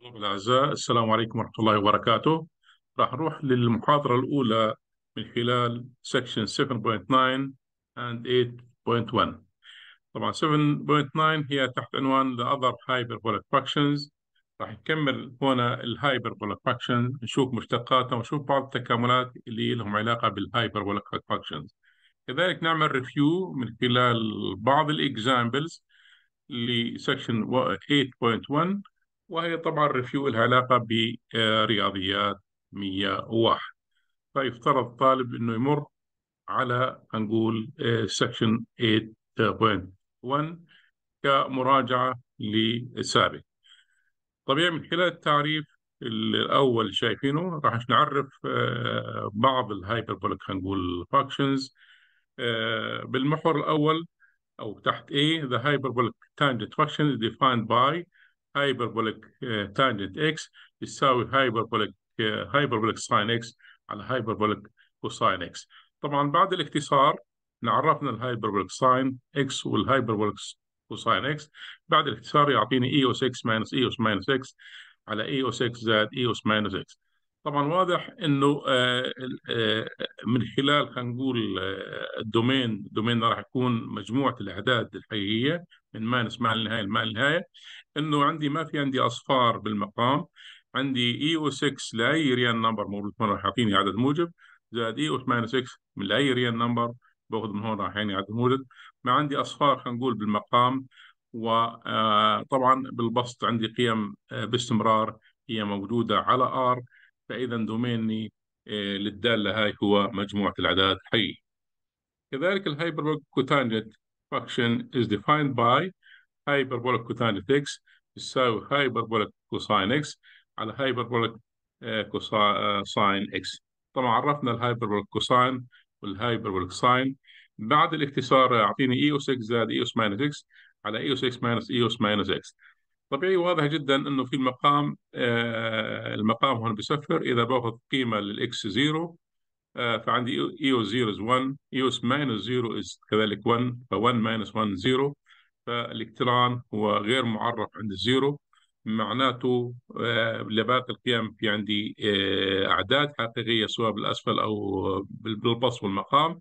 طلاب الأعزاء السلام عليكم ورحمة الله وبركاته راح نروح للمحاضرة الأولى من خلال سكشن 7.9 and 8.1 طبعا 7.9 هي تحت عنوان the other hyperbolic functions راح نكمل هنا الهايبربوليك فانكشن نشوف مشتقاتها ونشوف بعض التكاملات اللي لهم علاقة بالهايبربوليك فانكشنز كذلك نعمل ريفيو من خلال بعض الاكزامبلز لسكشن 8.1 وهي طبعا ريفيو لها علاقة برياضيات 101 فيفترض الطالب أنه يمر على هنقول سكشن 8.1 كمراجعة للسابق طبيعي من خلال التعريف الأول شايفينه راح نعرف آه، بعض الهايبربوليك هنقول فاكشنز بالمحور الأول أو تحت A the hyperbolic tangent function is defined by هايبربوليك تانجنت اكس يساوي هايبربوليك هايبربوليك ساين اكس على هايبربوليك كوساين اكس طبعا بعد الاختصار نعرفنا الهايبربوليك ساين اكس والهايبربوليك كوساين اكس بعد الاختصار يعطيني اي اوس اكس ماينس اي اوس ماينس اكس على اي اوس اكس زائد اي اوس ماينس اكس طبعا واضح انه آه، آه، من خلال خلينا نقول آه، الدومين دومين راح يكون مجموعه الاعداد الحقيقيه من ماينس مع النهايه مع النهايه انه عندي ما في عندي اصفار بالمقام عندي اي او 6 لاي ريال نمبر موجود هون راح يعطيني عدد موجب زائد اي او 8 6 من لاي ريال نمبر باخذ من هون راح يعطيني عدد موجب ما عندي اصفار خلينا نقول بالمقام وطبعا بالبسط عندي قيم باستمرار هي موجوده على ار فإذا دوميني آه، للدالة هاي هو مجموعة الأعداد حي كذلك الهايبربوليك كوتانجنت function از ديفايند باي hyperbolic كوتانجنت اكس يساوي hyperbolic كوساين اكس على hyperbolic كوساين آه، اكس طبعا عرفنا الهايبربوليك كوساين والهايبربوليك ساين بعد الاختصار يعطيني اي e اس اكس زائد اي اس ماينس اكس على اي اس اكس ماينس اي اس ماينس اكس طبيعي واضح جدا انه في المقام آه المقام هون بيصفر اذا باخذ قيمه للاكس 0 آه فعندي ايو 0 از 1 ايو ماينس 0 از كذلك 1 ف1 ماينس 1 0 فالالكترون هو غير معرف عند الزيرو معناته آه لباقي القيم في عندي آه، اعداد حقيقيه سواء بالاسفل او بالبص والمقام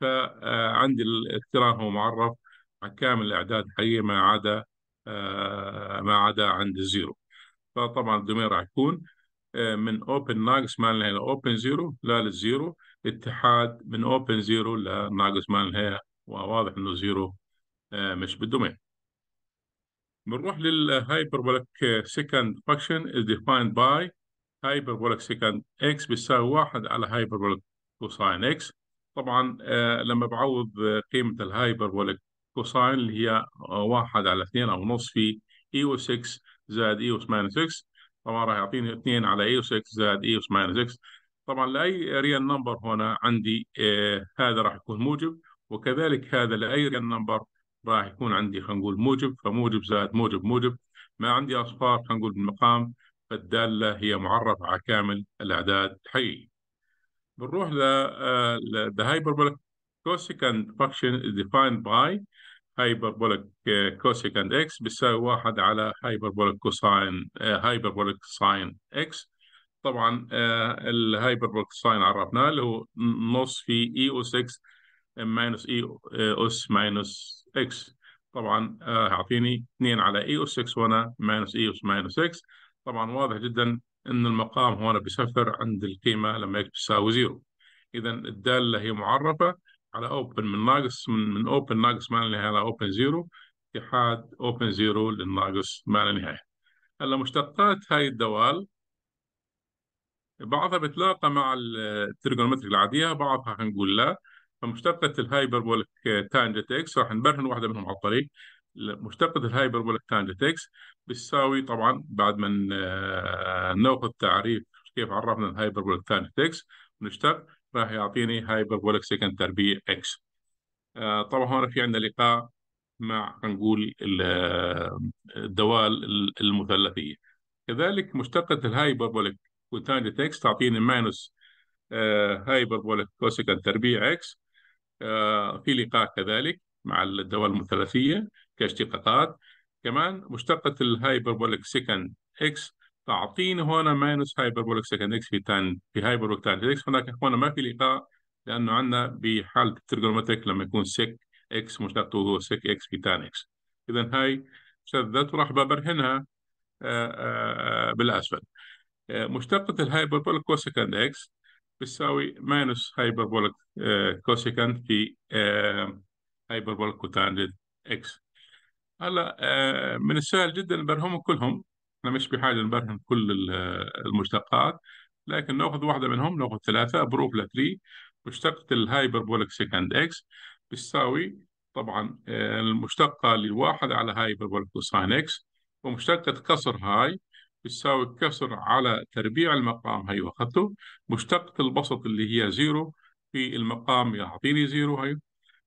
فعندي الالكترون هو معرف على كامل الاعداد الحقيقيه ما عدا آه، ما عدا عند الزيرو فطبعا الدومين راح يكون آه، من اوبن ناقص ما لها اوبن زيرو لا للزيرو اتحاد من اوبن زيرو لناقص ما لها وواضح انه زيرو آه، مش بالدومين بنروح للهايبربوليك سكند فانكشن از ديفايند باي هايبربوليك سكند اكس بيساوي واحد على هايبربوليك كوساين اكس طبعا لما بعوض قيمة الهايبربوليك كوساين اللي هي واحد على اثنين أو نص في اي أو 6 زائد اي او ماينس 6 طبعا راح يعطيني 2 على اي أو 6 زائد اي او ماينس 6 طبعا لأي ريال نمبر هنا عندي آه هذا راح يكون موجب وكذلك هذا لأي ريال نمبر راح يكون عندي خلينا نقول موجب فموجب زائد موجب موجب ما عندي أصفار خلينا نقول بالمقام فالدالة هي معرفة على كامل الأعداد الحقيقي بنروح آه، ل the hyperbolic cosecant function is defined by هايبربوليك كوسك اند اكس بيساوي واحد على هايبربوليك كوساين آه، هايبربوليك ساين اكس طبعا آه، الهايبربوليك ساين عرفناه اللي هو نص في اي اس اكس ماينس اي اس ماينس اكس طبعا آه، اعطيني 2 على اي اس اكس وانا ماينس اي اس ماينس اكس طبعا واضح جدا ان المقام هنا بيصفر عند القيمه لما اكس بتساوي 0 اذا الداله هي معرفه على اوبن من ناقص من من اوبن ناقص معنى نهايه على اوبن زيرو اتحاد اوبن زيرو للناقص معنى نهايه هلا مشتقات هاي الدوال بعضها بتلاقى مع التريجونومتريك العاديه بعضها هنقول لا فمشتقة الهايبربوليك تانجت اكس راح نبرهن واحدة منهم على الطريق مشتقة الهايبربوليك تانجت اكس بتساوي طبعا بعد ما آه، ناخذ تعريف كيف عرفنا الهايبربوليك تانجت اكس نشتق راح يعطيني هايبربوليك سكند تربيع اكس آه، طبعا هون في عندنا لقاء مع نقول آه، الدوال المثلثيه كذلك مشتقة الهايبربوليك وتانجت اكس تعطيني ماينس آه، هايبربوليك كوسكند تربيع اكس في لقاء كذلك مع الدوال المثلثيه كاشتقاقات كمان مشتقة الهايبربوليك سكند اكس تعطيني هنا ماينس هايبربوليك سكند اكس في تان في هايبربوليك تان اكس هناك هنا ما في لقاء لانه عندنا بحاله الترجمتريك لما يكون سك اكس مشتقته هو سك اكس في تان اكس اذا هاي شذت وراح ببرهنها آه، آه، آه، بالاسفل مشتقة الهايبربوليك كوسكند اكس بتساوي ماينس هايبربوليك كوسكند في هايبربوليك كوتانجنت اكس هلا من السهل جدا برهمهم كلهم احنا مش بحاجه نبرهن كل المشتقات لكن ناخذ واحده منهم ناخذ ثلاثه بروف ل 3 مشتقه الهايبربوليك سكند اكس بتساوي طبعا آه، المشتقه للواحد على هايبربوليك كوساين اكس ومشتقه كسر هاي بتساوي كسر على تربيع المقام هي واخذته مشتقه البسط اللي هي زيرو في المقام يعطيني زيرو هي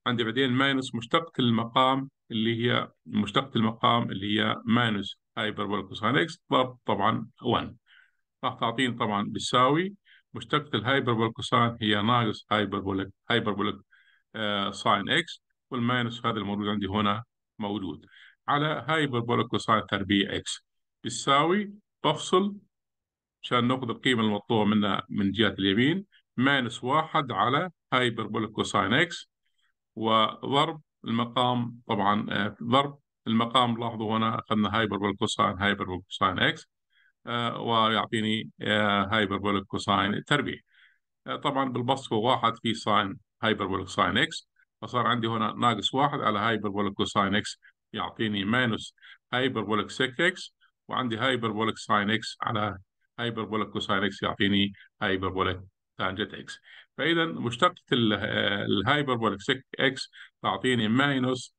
عندي بعدين ماينس مشتقه المقام اللي هي مشتقه المقام اللي هي ماينس هايبربول ضرب طبعا 1 راح تعطيني طبعا بتساوي مشتقة الهايبربول كوساين هي ناقص هايبربوليك هايبربوليك آه ساين اكس والماينس هذا الموجود عندي هنا موجود على هايبربوليك كوساين تربيع اكس بتساوي بفصل عشان ناخذ القيمة المطلوبة منها من جهة اليمين ماينس واحد على هايبربوليك كوساين اكس وضرب المقام طبعا آه، ضرب المقام لاحظوا هنا اخذنا هايبربول كوساين هايبربول كوساين اكس ويعطيني هايبربوليك آه، كوساين تربيع آه، طبعا بالبسط هو واحد في ساين هايبربوليك ساين اكس فصار عندي هنا ناقص واحد على هايبربوليك كوساين اكس يعطيني ماينس هايبربوليك سيك اكس وعندي هايبربوليك ساين اكس على هايبربوليك كوساين اكس يعطيني هايبربوليك تانجنت اكس فاذا مشتقه الهايبربوليك سيك اكس تعطيني ماينس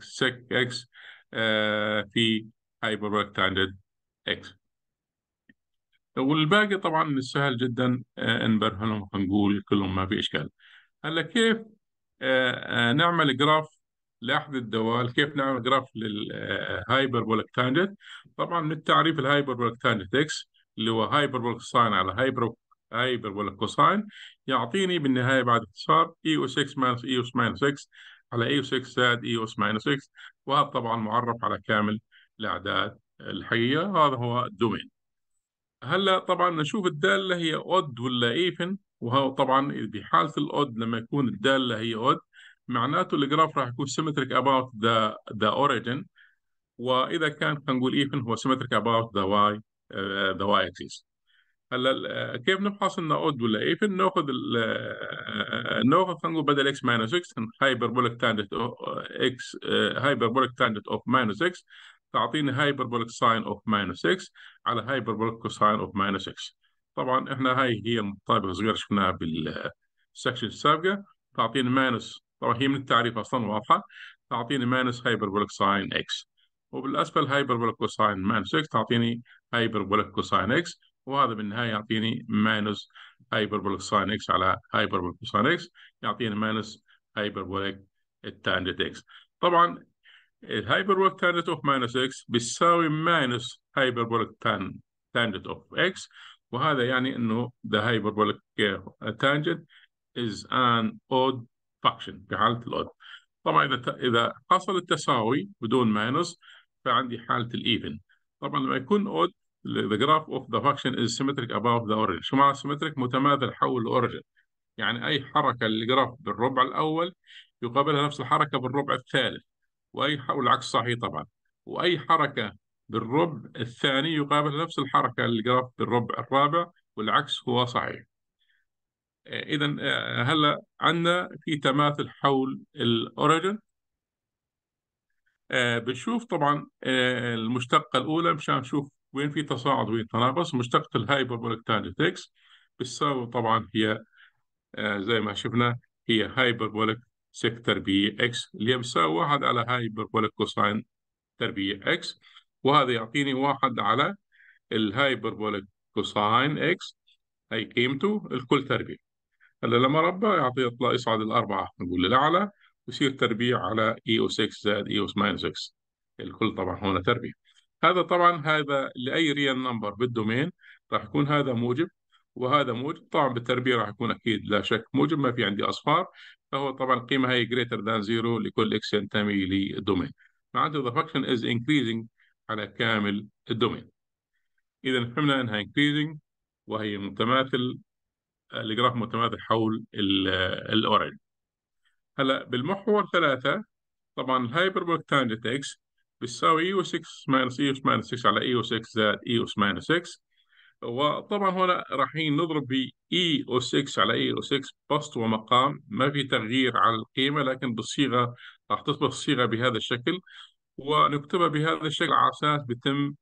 sec x uh, في hyperbolic tangent x والباقي طبعا سهل جدا آه، نبرهنهم ونقول كلهم ما في اشكال هلا كيف آه، نعمل جراف لاحد الدوال كيف نعمل جراف للهايبربوليك تانجنت طبعا من التعريف الهايبربوليك تانجنت اكس اللي هو هايبربوليك ساين على هايبر هايبربوليك كوساين يعطيني بالنهايه بعد اختصار اي اس اكس ماينس اي اس ماينس اكس على اي 6 زائد اي اس ماينس 6 وهذا طبعا معرف على كامل الاعداد الحقيقه هذا هو الدومين هلا طبعا نشوف الداله هي اود ولا ايفن وهو طبعا بحاله الاود لما يكون الداله هي اود معناته الجراف راح يكون سيمتريك اباوت ذا ذا اوريجن واذا كان خلينا نقول ايفن هو سيمتريك اباوت ذا واي ذا واي اكسس هلا آه، كيف نفحص انه اود ولا ايفن ناخذ آه، آه، ناخذ خلينا نقول بدل اكس ماينس اكس هايبربوليك تانجنت اكس هايبربوليك تانجنت اوف ماينس اكس تعطيني هايبربوليك ساين اوف ماينس اكس على هايبربوليك كوساين اوف ماينس اكس طبعا احنا هاي هي المطابقه الصغيره شفناها بالسكشن السابقه تعطيني ماينس طبعا هي من التعريف اصلا واضحه تعطيني ماينس هايبربوليك ساين اكس وبالاسفل هايبربوليك كوساين ماينس اكس تعطيني هايبربوليك كوساين اكس وهذا بالنهايه يعطيني ماينس هايبربوليك ساين اكس على هايبربوليك ساين اكس يعطيني ماينس هايبربوليك تانجنت اكس طبعا الهايبربوليك تانجنت اوف ماينس اكس بيساوي ماينس هايبربوليك تان تانجنت اوف اكس وهذا يعني انه ذا هايبربوليك تانجنت از ان اود فاكشن في حاله الاود طبعا اذا اذا حصل التساوي بدون ماينس فعندي حاله الايفن طبعا لما يكون اود the graph of the function is symmetric above the origin شو معنى symmetric متماثل حول الاوريجن يعني اي حركه للجراف بالربع الاول يقابلها نفس الحركه بالربع الثالث واي والعكس صحيح طبعا واي حركه بالربع الثاني يقابلها نفس الحركه للجراف بالربع الرابع والعكس هو صحيح آه، اذا آه، هلا عندنا في تماثل حول الاوريجن آه، بنشوف طبعا المشتقه الاولى مشان نشوف وين في تصاعد وين تناقص مشتقة الهايبربوليك تانجنت اكس بتساوي طبعا هي آه، زي ما شفنا هي هايبربوليك سيك تربيع اكس اللي هي بتساوي واحد على هايبربوليك كوساين تربيع اكس وهذا يعطيني واحد على الهايبربوليك كوساين اكس هي قيمته الكل تربيع هلا لما ربع يعطي يطلع يصعد الاربعه نقول للاعلى ويصير تربيع على اي او 6 زائد اي او ماينس 6 الكل طبعا هنا تربيع هذا طبعا هذا لاي ريال نمبر بالدومين راح يكون هذا موجب وهذا موجب طبعا بالتربيع راح يكون اكيد لا شك موجب ما في عندي اصفار فهو طبعا القيمه هي جريتر ذان زيرو لكل اكس ينتمي للدومين معناته ذا فانكشن از increasing على كامل الدومين اذا فهمنا انها increasing وهي متماثل الجراف متماثل حول الاورنج هلا بالمحور ثلاثه طبعا الهايبربوليك تانجنت اكس بتساوي اي او 6 ماينس اي او 6 على اي او 6 زائد اي او ماينس 6 وطبعا هنا رايحين نضرب ب اي او 6 على اي او 6 بسط ومقام ما في تغيير على القيمه لكن بالصيغه راح تصبح الصيغه بهذا الشكل ونكتبها بهذا الشكل على اساس بيتم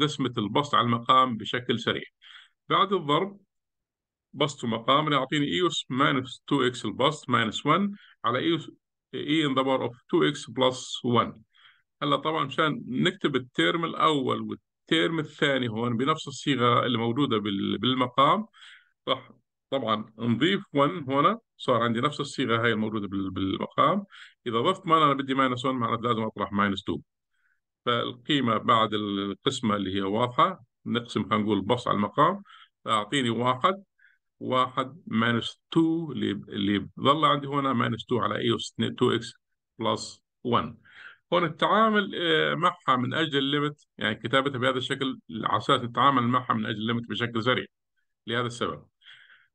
قسمه البسط على المقام بشكل سريع. بعد الضرب بسط ومقام يعطيني اي او 2 اكس البسط ماينس 1 على اي اي ان ذا باور اوف 2 اكس بلس 1 هلا طبعا مشان نكتب الترم الاول والترم الثاني هون بنفس الصيغه اللي موجوده بالمقام راح طبعا نضيف 1 هنا صار عندي نفس الصيغه هاي الموجوده بالمقام اذا ضفت ما انا بدي ماينس 1 معناته لازم اطرح ماينس 2 فالقيمه بعد القسمه اللي هي واضحه نقسم خلينا نقول بص على المقام فاعطيني واحد واحد ماينس 2 اللي اللي بضل عندي هنا ماينس 2 على اي اس 2 اكس بلس 1 هون التعامل آه، معها من اجل الليمت يعني كتابتها بهذا الشكل على اساس نتعامل معها من اجل الليمت بشكل سريع لهذا السبب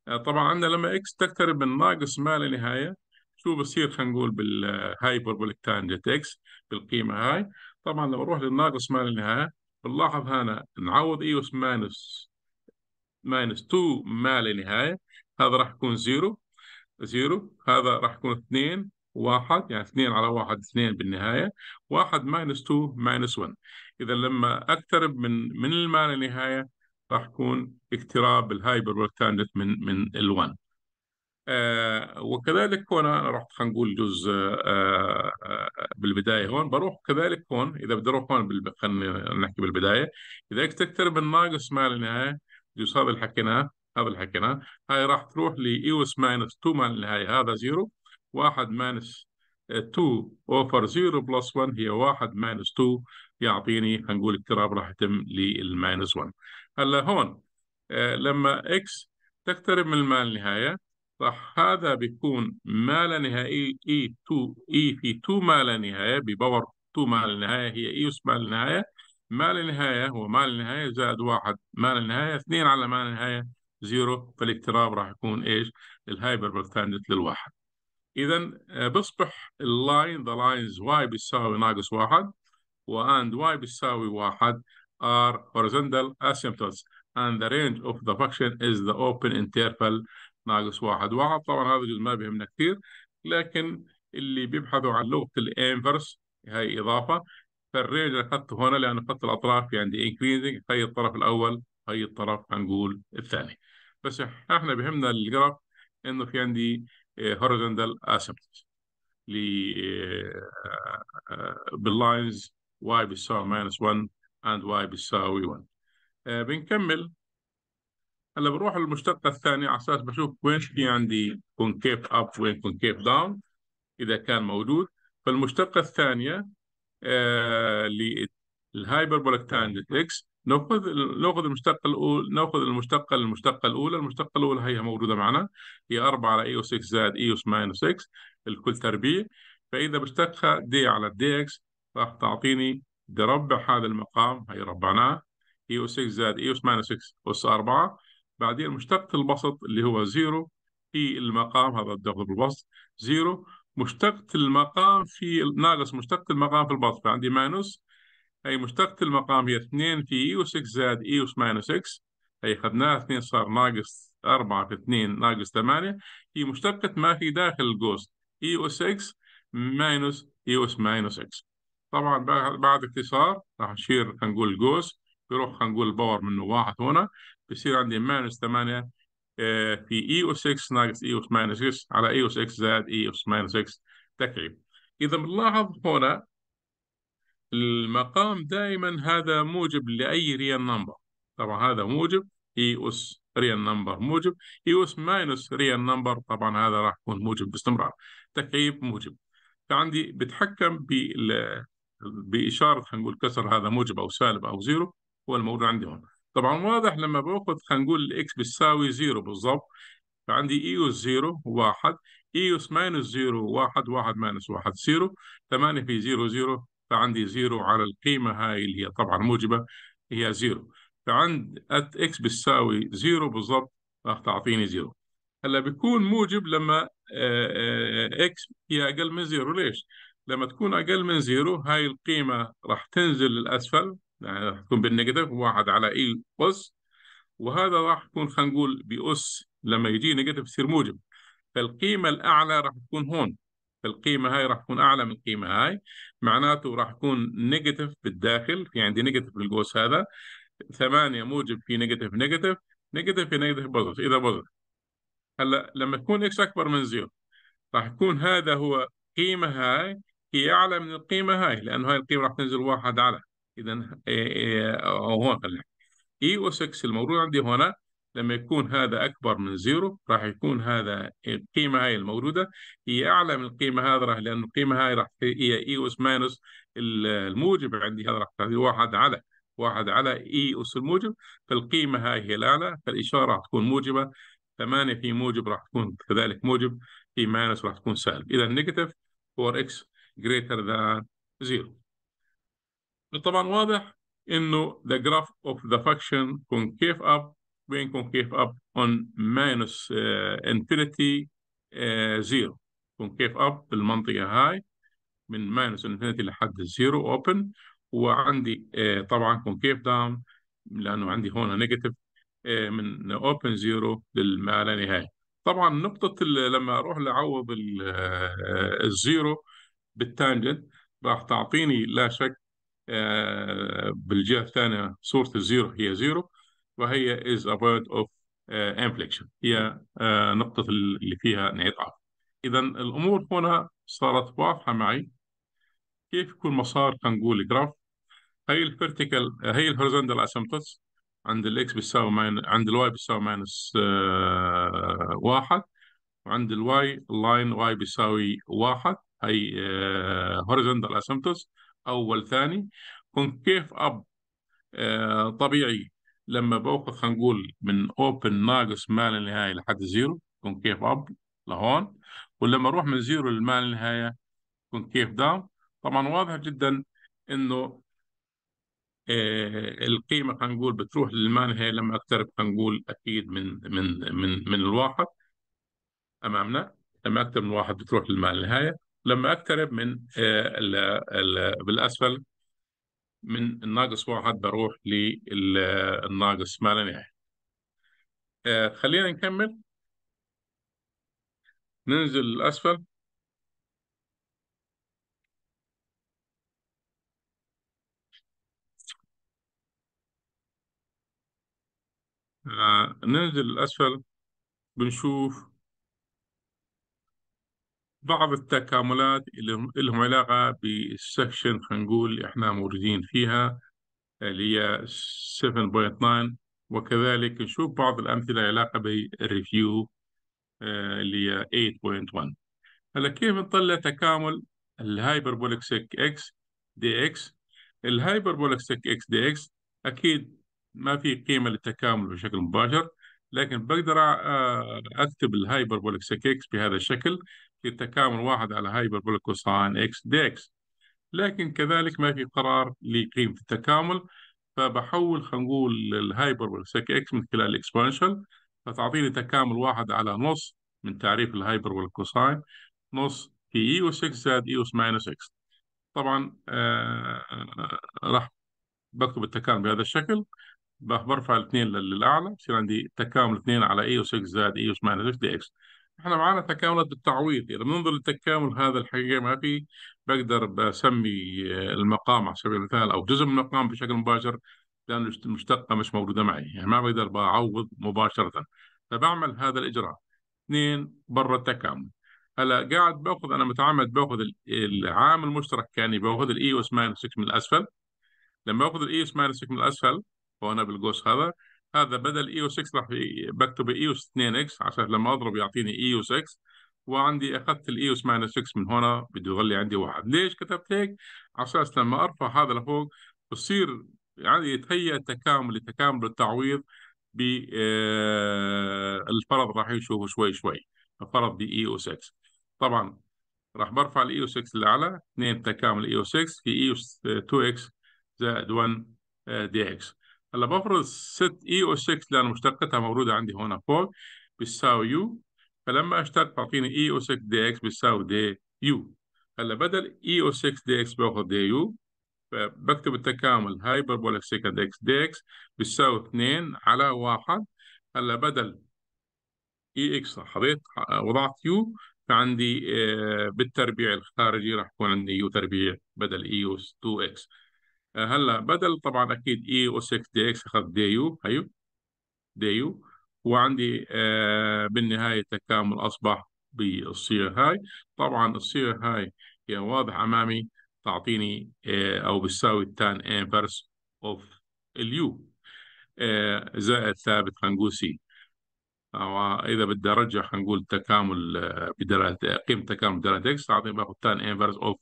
آه، طبعا عندنا لما اكس تقترب من ناقص ما لا نهايه شو بصير خلينا نقول بالهايبربوليك تانجنت اكس بالقيمه هاي طبعا لو اروح للناقص ما لا نهايه بنلاحظ هنا نعوض ايوس ماينس ماينس 2 ما لا نهايه هذا راح يكون زيرو زيرو هذا راح يكون 2 واحد يعني اثنين على واحد اثنين بالنهاية واحد ماينس 2 ماينس 1 إذا لما أقترب من من المال النهاية راح يكون اقتراب الهايبر تانجنت من من ال1 آه وكذلك هون انا رحت خلينا نقول جزء آه آه بالبدايه هون بروح كذلك هون اذا بدي اروح هون خلينا نحكي بالبدايه اذا تقترب من ناقص مع النهايه جزء هذا اللي حكيناه هذا اللي حكيناه هاي راح تروح لايوس ماينس 2 مال النهايه هذا زيرو 1 ماينس 2 اوفر 0 بلس 1 هي 1 ماينس 2 يعطيني هنقول اقتراب راح يتم للماينس 1 هلا هون آه لما اكس تقترب من المال النهايه راح هذا بيكون ما لا نهائي اي 2 اي في 2 ما لا نهايه بباور 2 ما لا نهايه هي اي e اس ما لا نهايه ما لا نهايه هو ما لا نهايه زائد 1 ما لا نهايه 2 على ما لا نهايه 0 فالاقتراب راح يكون ايش؟ الهايبر تانجنت للواحد اذا آه، بيصبح اللاين ذا لاينز واي بيساوي ناقص واحد واند واي بيساوي واحد are horizontal asymptotes and the range of the function is the open interval ناقص واحد واحد طبعا هذا الجزء ما بيهمنا كثير لكن اللي بيبحثوا عن لغه الانفرس هي اضافه فالرينج اللي اخذته هنا لانه اخذت الاطراف يعني انكريزنج هي الطرف الاول هي الطرف هنقول الثاني بس احنا بهمنا الجراف انه في عندي هوريزونتال اسيمتريز آه، آه، آه، باللاينز y بيساوي ماينس 1 and y بيساوي 1 بنكمل هلا بروح للمشتقة الثانية على أساس بشوف وين في عندي كونكيف أب وين كونكيف داون إذا كان موجود فالمشتقة الثانية آه للهايبربوليك تانجنت إكس ناخذ ناخذ المشتقه الاولى ناخذ المشتقه المشتقه الاولى المشتقه الاولى هي موجوده معنا هي 4 على اي اس 6 زائد اي اس ماينس 6 الكل تربيع فاذا بشتقها دي على دي اكس راح تعطيني بربع هذا المقام هي ربعناه اي اس 6 زائد اي اس ماينس 6 اس 4 بعدين مشتقة البسط اللي هو 0 في المقام هذا بدي اخذه بالبسط 0 مشتقة المقام في ناقص مشتقة المقام في البسط فعندي ماينس أي مشتقة المقام هي 2 في اي و6 زائد اي أوس ماينس اكس أي اخذناها 2 صار ناقص 4 في 2 ناقص 8 هي مشتقة ما في داخل القوس اي أوس اكس ماينس اي أوس ماينس اكس طبعا بعد اختصار راح نشير خلينا نقول القوس بيروح خلينا نقول الباور منه واحد هنا بيصير عندي ماينس 8 آه، في اي أوس 6 ناقص اي أوس ماينس 6 على اي أوس 6 زائد اي أوس ماينس 6 تكعيب اذا بنلاحظ هنا المقام دائما هذا موجب لأي ريال نمبر طبعا هذا موجب اي e اس ريال نمبر موجب اي e اس ماينس ريال نمبر طبعا هذا راح يكون موجب باستمرار تكعيب موجب فعندي بتحكم بال بإشارة نقول كسر هذا موجب أو سالب أو زيرو هو الموجود عندي هون طبعا واضح لما باخذ نقول الاكس بتساوي زيرو بالضبط فعندي اي e اس زيرو واحد اي اس ماينس زيرو واحد واحد ماينس واحد زيرو ثمانية في زيرو زيرو فعندي زيرو على القيمة هاي اللي هي طبعا موجبة هي زيرو فعند ات اكس بتساوي زيرو بالضبط راح تعطيني زيرو هلا بيكون موجب لما اكس آه، آه، آه، هي اقل من زيرو ليش؟ لما تكون اقل من زيرو هاي القيمه راح تنزل للاسفل يعني راح تكون بالنيجاتيف واحد على اي e اس وهذا راح يكون خلينا نقول باس لما يجي نيجاتيف يصير موجب فالقيمه الاعلى راح تكون هون القيمه هاي راح تكون اعلى من القيمه هاي معناته راح يكون نيجاتيف بالداخل في عندي نيجاتيف بالقوس هذا 8 موجب في نيجاتيف نيجاتيف نيجاتيف في نيجاتيف بوزيتيف اذا بوزيتيف هلا لما تكون اكس اكبر من زيرو راح يكون هذا هو قيمه هاي هي اعلى من القيمه هاي لانه هاي القيمه راح تنزل واحد على اذا إيه، إيه، هون خلينا اي اس اكس الموجود عندي هنا لما يكون هذا أكبر من زيرو راح يكون هذا القيمة هاي الموجودة هي أعلى من القيمة هذا راح لأن القيمة هاي راح هي إي أس ماينس الموجب عندي هذا راح تساوي واحد على واحد على إي e أس الموجب فالقيمة هاي هي الأعلى فالإشارة راح تكون موجبة 8 في موجب راح تكون كذلك موجب في ماينس راح تكون سالب إذا نيجاتيف فور إكس جريتر ذان زيرو طبعا واضح انه the graph of the function concave up كونكيف اب اون ماينس انفينيتي زيرو كونكيف اب في المنطقه هاي من ماينس انفينيتي لحد الزيرو اوبن وعندي uh, طبعا كونكيف داون لانه عندي هون نيجاتيف uh, من اوبن زيرو نهايه طبعا نقطه لما اروح لعوض uh, الزيرو بالتانجنت راح تعطيني لا شك بالجهه الثانيه صوره الزيرو هي زيرو وهي is a point of uh, inflection هي uh, نقطة اللي فيها انعطاف إذا الأمور هنا صارت واضحة معي كيف يكون مسار نقول جراف هي الـ vertical هي الـ horizontal asymptotes عند x بتساوي ماين عند الـ y بتساوي ماينس uh, واحد وعند الـ y لاين y بيساوي واحد هي horizontal asymptotes اول ثاني كيف اب طبيعي لما بوقف هنقول من اوبن ناقص ما لا نهايه لحد زيرو كونكيف اب لهون ولما اروح من زيرو لما لا نهايه كونكيف داون طبعا واضح جدا انه آه القيمه هنقول بتروح للما لا نهايه لما اقترب هنقول اكيد من من من من الواحد امامنا لما اقترب من واحد بتروح للما لا نهايه لما اقترب من آه بالاسفل من الناقص واحد بروح للناقص لا نهايه آه، خلينا نكمل ننزل الأسفل آه ننزل الأسفل بنشوف بعض التكاملات اللي لهم علاقة بالسكشن خلينا نقول احنا موجودين فيها اللي هي 7.9 وكذلك نشوف بعض الأمثلة علاقة بالريفيو آه، اللي هي 8.1 هلا كيف نطلع تكامل الهايبربوليك سيك اكس دي اكس الهايبربوليك سيك اكس دي اكس اكيد ما في قيمه للتكامل بشكل مباشر لكن بقدر آه، اكتب الهايبربوليك سيك اكس بهذا الشكل في تكامل واحد على هايبر بلوكوسان اكس دي اكس لكن كذلك ما في قرار لقيمه التكامل فبحول خلينا نقول الهايبر سك اكس من خلال الاكسبونشال فتعطيني تكامل واحد على نص من تعريف الهايبر كوساين نص في اي اس اكس زائد اي اس ماينس اكس طبعا آه راح بكتب التكامل بهذا الشكل برفع الاثنين للاعلى بصير عندي تكامل اثنين على اي اس اكس زائد اي اس ماينس اكس دي اكس احنا معانا تكاملات بالتعويض يعني اذا بننظر للتكامل هذا الحقيقه ما في بقدر بسمي آه، المقام على سبيل المثال او جزء من المقام بشكل مباشر لان المشتقه مش موجوده معي يعني ما بقدر بعوض مباشره فبعمل هذا الاجراء اثنين برا التكامل هلا قاعد باخذ انا متعمد باخذ العامل المشترك يعني باخذ الاي اس ماينس 6 من الاسفل لما باخذ الاي اس ماينس 6 من الاسفل وانا بالقوس هذا هذا بدل اي او 6 راح بكتب اي 2 اكس عشان لما اضرب يعطيني اي او 6 وعندي اخذت الاي ماينس 6 من هنا بده يظل عندي واحد ليش كتبت هيك؟ على اساس لما ارفع هذا لفوق بصير يعني يتهيأ تكامل لتكامل التعويض ب آه، الفرض راح يشوفه شوي شوي الفرض ب اي او 6 طبعا راح برفع الاي او 6 لاعلى 2 تكامل اي او 6 في اي 2 اكس زائد 1 دي اكس هلا بفرض ست اي او 6 لان مشتقتها موجوده عندي هون فوق بتساوي يو فلما اشتق تعطيني اي e او 6 دي اكس بتساوي دي يو هلا بدل اي او 6 دي اكس باخذ دي يو فبكتب التكامل هايبربوليك سيكند اكس دي اكس بتساوي 2 على 1 هلا بدل اي اكس حطيت وضعت يو فعندي آه، بالتربيع الخارجي راح يكون عندي يو تربيع بدل اي او 2 اكس هلا بدل طبعا اكيد اي او 6 دي اكس اخذت دي يو هيو دي يو وعندي آه، بالنهايه تكامل اصبح بالصيغه هاي طبعا الصيغه هاي هي يعني واضح امامي تعطيني آه، او بتساوي التان انفرس اوف اليو زائد ثابت هنقول سي اذا بدي ارجع هنقول تكامل آه، بدلاله قيمه تكامل بدلاله اكس تعطيني باخذ تان انفرس اوف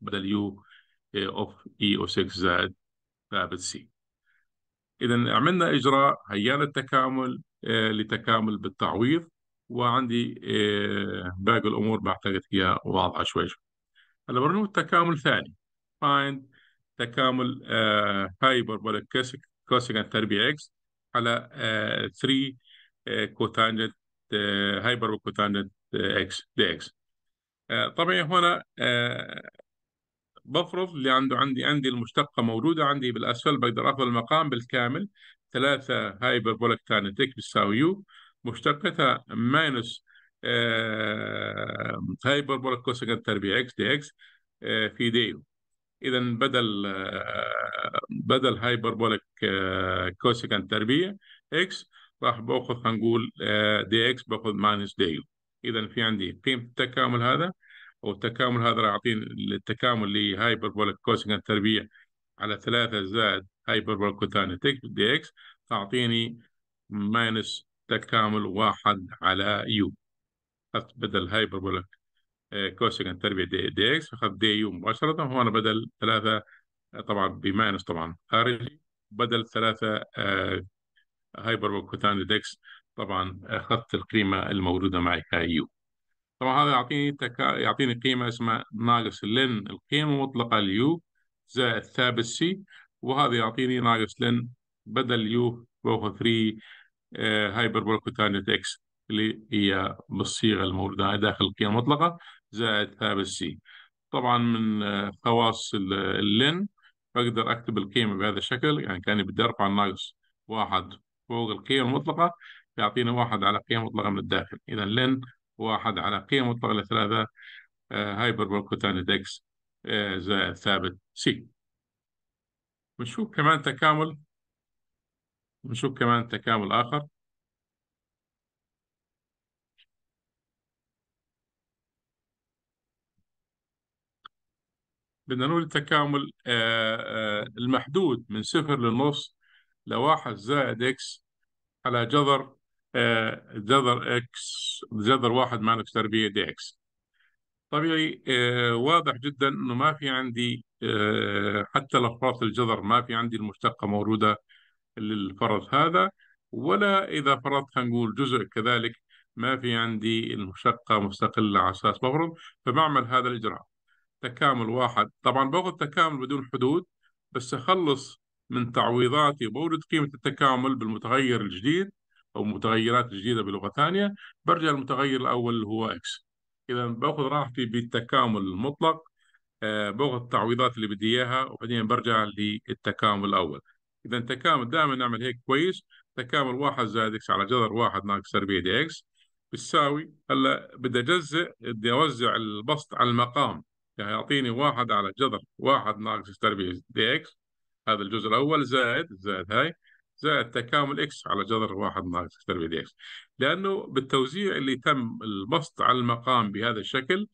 بدل يو of E 06 6 زائد ثابت C إذا عملنا إجراء هيان التكامل آه، لتكامل بالتعويض وعندي آه، باقي الأمور بعتقد هي واضحة شوي شوي هلا بنروح تكامل ثاني find تكامل آه، هايبربوليك كوسك كوسكان تربيع اكس على 3 كوتانجنت هايبربوليك كوتانجنت اكس دي اكس طبعا هنا بفرض اللي عنده عندي عندي المشتقة موجودة عندي بالأسفل بقدر أخذ المقام بالكامل ثلاثة هايبربوليك كاينتيك بتساوي يو مشتقتها ماينس آه هايبربوليك كوسيكانت التربيع اكس دي اكس آه في ديو إذا بدل آه بدل هايبربوليك آه، كوسكنت تربيع اكس راح باخذ هنقول آه، دي اكس باخذ ماينس دي يو إذا في عندي قيمة التكامل هذا والتكامل هذا راح يعطيني التكامل هايبربوليك كوسنج التربيع على ثلاثة زائد هايبربوليك كوتانيس دي اكس تعطيني ماينس تكامل واحد على يو اخذت بدل هايبربوليك آه، كوسنج التربيع دي, دي اكس اخذت دي يو مباشره هون بدل ثلاثة آه، طبعا بماينس طبعا خارجي بدل ثلاثة هايبربوليك آه، كوتانيس طبعا اخذت القيمه الموجوده معي كيو طبعا هذا يعطيني تكا... يعطيني قيمه اسمها ناقص لن القيمه المطلقه اليو زائد ثابت سي وهذا يعطيني ناقص لن بدل يو وهو 3 آه، هايبربوليك وتانجنت اكس اللي هي بالصيغه الموجوده داخل القيمه المطلقه زائد ثابت سي طبعا من آه، خواص اللن بقدر اكتب القيمه بهذا الشكل يعني كاني بدي ارفع الناقص واحد فوق القيمه المطلقه يعطيني واحد على قيمه مطلقه من الداخل اذا لن واحد على قيم مطلقة ثلاثة آه، هايبربول كوتانيدكس آه، زائد ثابت سي بنشوف كمان تكامل بنشوف كمان تكامل آخر بدنا نقول التكامل آه، المحدود من صفر للنص لواحد زائد اكس على جذر جذر اكس جذر واحد مع الاكس تربيع دي اكس طبيعي آه، واضح جدا انه ما في عندي آه، حتى الافراط الجذر ما في عندي المشتقه موجوده للفرض هذا ولا اذا فرضت هنقول جزء كذلك ما في عندي المشتقه مستقلة على أساس مفرض فبعمل هذا الإجراء تكامل واحد طبعا باخذ تكامل بدون حدود بس أخلص من تعويضاتي بورد قيمة التكامل بالمتغير الجديد او متغيرات جديده بلغه ثانيه برجع المتغير الاول اللي هو اكس اذا باخذ راحتي بالتكامل المطلق آه، باخذ التعويضات اللي بدي اياها وبعدين برجع للتكامل الاول اذا التكامل دائما نعمل هيك كويس تكامل واحد زائد اكس على جذر واحد ناقص تربيع دي اكس بتساوي هلا بدي اجزء بدي اوزع البسط على المقام يعني يعطيني واحد على جذر واحد ناقص تربيع دي اكس هذا الجزء الاول زائد زائد هاي زائد تكامل اكس على جذر واحد ناقص تربيع دي اكس لانه بالتوزيع اللي تم البسط على المقام بهذا الشكل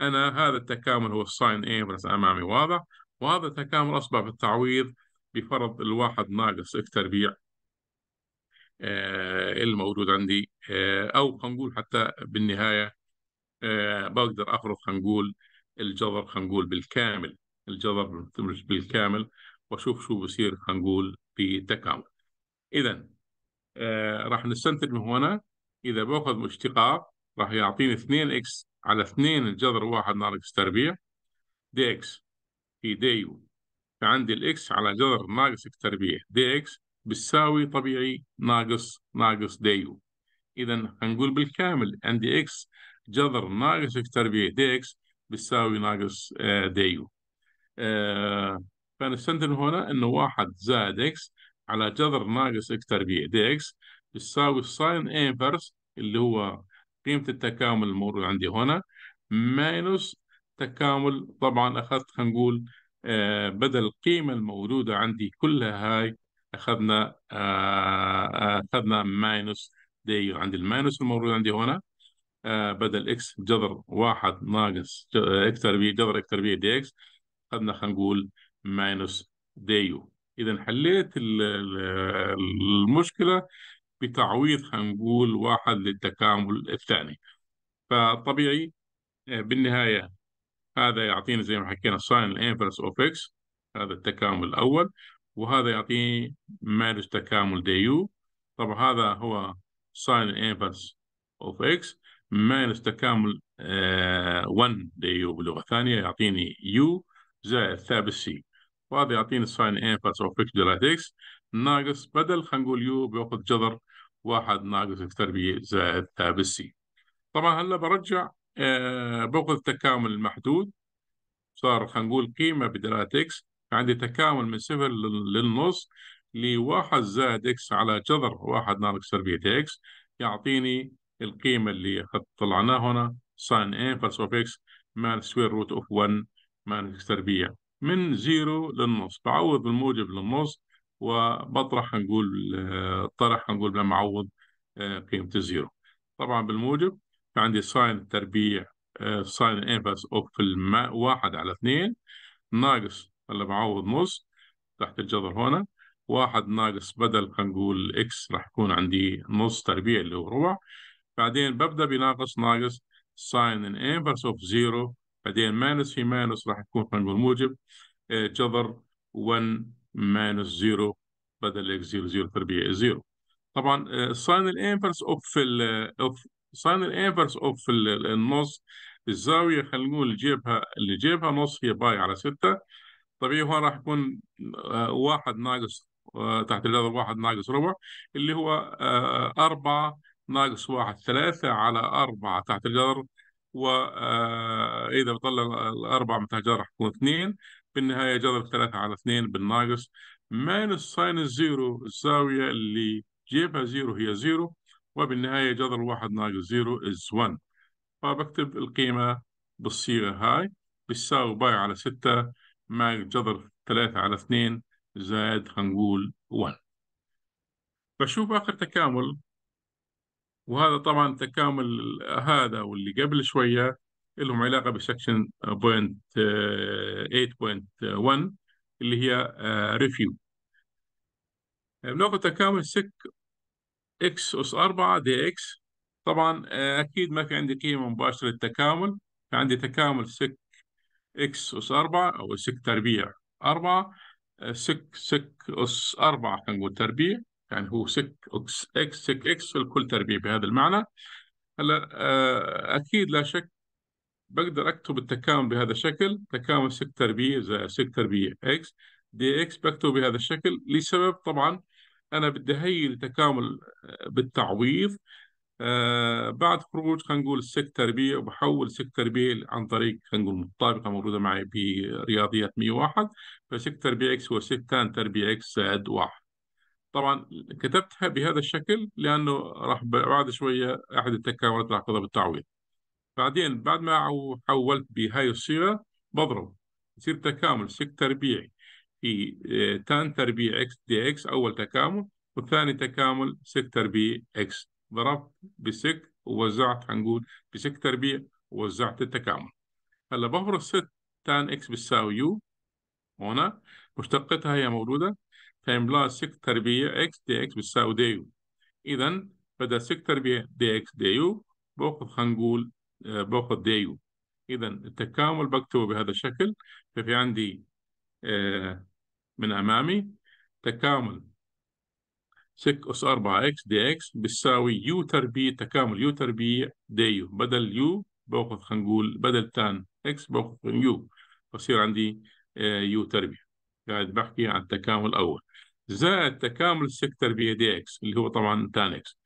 انا هذا التكامل هو الساين بس امامي واضح وهذا التكامل اصبح بالتعويض بفرض الواحد ناقص اكس تربيع آه، الموجود عندي آه او هنقول حتى بالنهايه آه، بقدر افرض هنقول الجذر هنقول بالكامل الجذر بالكامل واشوف شو بصير هنقول في تكامل اذا آه راح نستنتج من هنا اذا باخذ مشتقاق راح يعطيني 2 اكس على 2 الجذر 1 ناقص اكس تربيع دي اكس في دي يو فعندي الاكس على جذر ناقص اكس تربيع دي اكس بتساوي طبيعي ناقص ناقص دي يو اذا هنقول بالكامل عندي اكس جذر ناقص اكس تربيع دي اكس بتساوي ناقص آه، دي يو آه فنستنتج هنا انه واحد زائد اكس على جذر ناقص اكتر تربيع دي اكس يساوي الساين انفرس اللي هو قيمة التكامل الموجود عندي هنا ماينس تكامل طبعا أخذت هنقول آه بدل القيمة الموجودة عندي كلها هاي أخذنا آه أخذنا ماينس دي عندي الماينس الموجود عندي هنا آه بدل إكس جذر واحد ناقص إكس آه، تربيع جذر إكس تربيع دي إكس أخذنا خلينا نقول ماينس ديو اذا حليت المشكله بتعويض خلينا نقول واحد للتكامل الثاني فطبيعي آه، بالنهايه هذا يعطينا زي ما حكينا ساين الانفرس اوف اكس هذا التكامل الاول وهذا يعطيني مالوس تكامل دي يو طبعا هذا هو ساين الانفرس اوف اكس ماينس تكامل 1 آه، دي يو بلغه ثانيه يعطيني يو زائد ثابت سي وهذا يعطيني الساين ان فسوف اكس ناقص بدل خلينا نقول يو بياخذ جذر واحد ناقص اكثر بي زائد بالسي طبعا هلا برجع آه باخذ التكامل المحدود صار خلينا نقول قيمه بدلاله اكس عندي تكامل من صفر للنص لواحد زائد اكس على جذر واحد ناقص سلبية اكس يعطيني القيمة اللي طلعناها هنا ساين ان فاس اوف اكس مان سوير روت اوف 1 مان اكس تربيع من زيرو للنص بعوض الموجب للنص وبطرح نقول آه، طرح نقول لما اعوض آه، قيمة الزيرو طبعا بالموجب عندي ساين تربيع آه، ساين انفرس اوف الماء واحد على اثنين ناقص اللي بعوض نص تحت الجذر هنا واحد ناقص بدل خلينا نقول اكس راح يكون عندي نص تربيع اللي هو ربع بعدين ببدا بناقص ناقص ساين انفرس اوف زيرو بعدين ماينس في ماينس راح يكون خلينا نقول موجب آه، جذر 1 ماينس 0 بدل اكس 0 0 تربيع 0 طبعا الساين آه، الانفرس اوف اوف ساين الانفرس اوف النص الزاويه خلينا نقول جيبها اللي جيبها نص هي باي على 6 طبيعي هون راح يكون آه، واحد ناقص تحت الجذر واحد ناقص ربع اللي هو أربعة ناقص واحد ثلاثة على أربعة تحت الجذر واذا آه، بطلع الاربعه متاع راح تكون اثنين بالنهايه جذر ثلاثه على اثنين بالناقص ماينس ساين الزيرو الزاويه اللي جيبها زيرو هي زيرو وبالنهايه جذر واحد ناقص زيرو از 1 فبكتب القيمه بالصيغه هاي بتساوي باي على 6 مع جذر 3 على 2 زائد هنقول 1 بشوف آخر تكامل وهذا طبعا تكامل هذا واللي قبل شويه لهم علاقه بسكشن بوينت 8.1 آه، آه، اللي هي ريفيو آه، بناخذ تكامل سك اكس اس 4 دي اكس طبعا اكيد ما في عندي قيمه مباشره للتكامل عندي تكامل سك اكس اس 4 او سك تربيع 4 سك سك اس 4 خلينا نقول تربيع يعني هو سك اكس اكس سك اكس الكل تربيع بهذا المعنى هلا آه، اكيد لا شك بقدر اكتب التكامل بهذا الشكل تكامل سك تربيع زائد سك تربيع اكس دي اكس بكتبه بهذا الشكل لسبب طبعا انا بدي هي التكامل آه، بالتعويض آه، بعد خروج خلينا نقول السك تربيع وبحول سك تربيع عن طريق خلينا نقول متطابقه موجوده معي برياضيات 101 فسك تربيع اكس هو سك تان تربيع اكس زائد 1 طبعا كتبتها بهذا الشكل لانه راح بعد شويه احد التكاملات راح اخذها بالتعويض بعدين بعد ما حولت بهاي الصيغه بضرب يصير تكامل سك تربيعي في آه، تان تربيع اكس دي اكس اول تكامل والثاني تكامل سك تربيع اكس ضربت بسك ووزعت هنقول بسك تربيع ووزعت التكامل هلا بفرض ست تان اكس بتساوي يو هنا مشتقتها هي موجوده فيملا سيك تربيع اكس دي اكس بتساوي دي يو اذا بدل سيك تربيع دي اكس دي يو باخذ نقول آه، باخذ دي يو اذا التكامل بكتبه بهذا الشكل ففي عندي آه، من امامي تكامل سك اس 4 اكس دي اكس بتساوي يو تربيع تكامل يو تربيع دي يو بدل يو باخذ خلينا نقول بدل تان اكس باخذ يو بصير عندي آه، يو تربيع قاعد بحكي عن التكامل الاول زائد تكامل سكتر بي دي اكس اللي هو طبعا تان اكس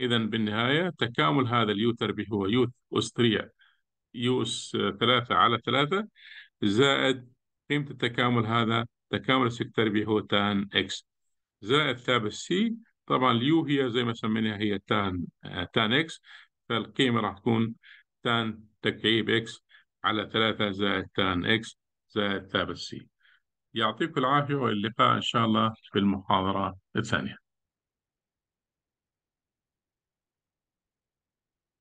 اذا بالنهايه تكامل هذا اليوتر بي هو يو اس 3 يو اس 3 على 3 زائد قيمه التكامل هذا تكامل سكتر بي هو تان اكس زائد ثابت سي طبعا اليو هي زي ما سميناها هي تان آه، تان اكس فالقيمه راح تكون تان تكعيب اكس على 3 زائد تان اكس زائد ثابت سي يعطيكم العافية واللقاء إن شاء الله في المحاضرة الثانية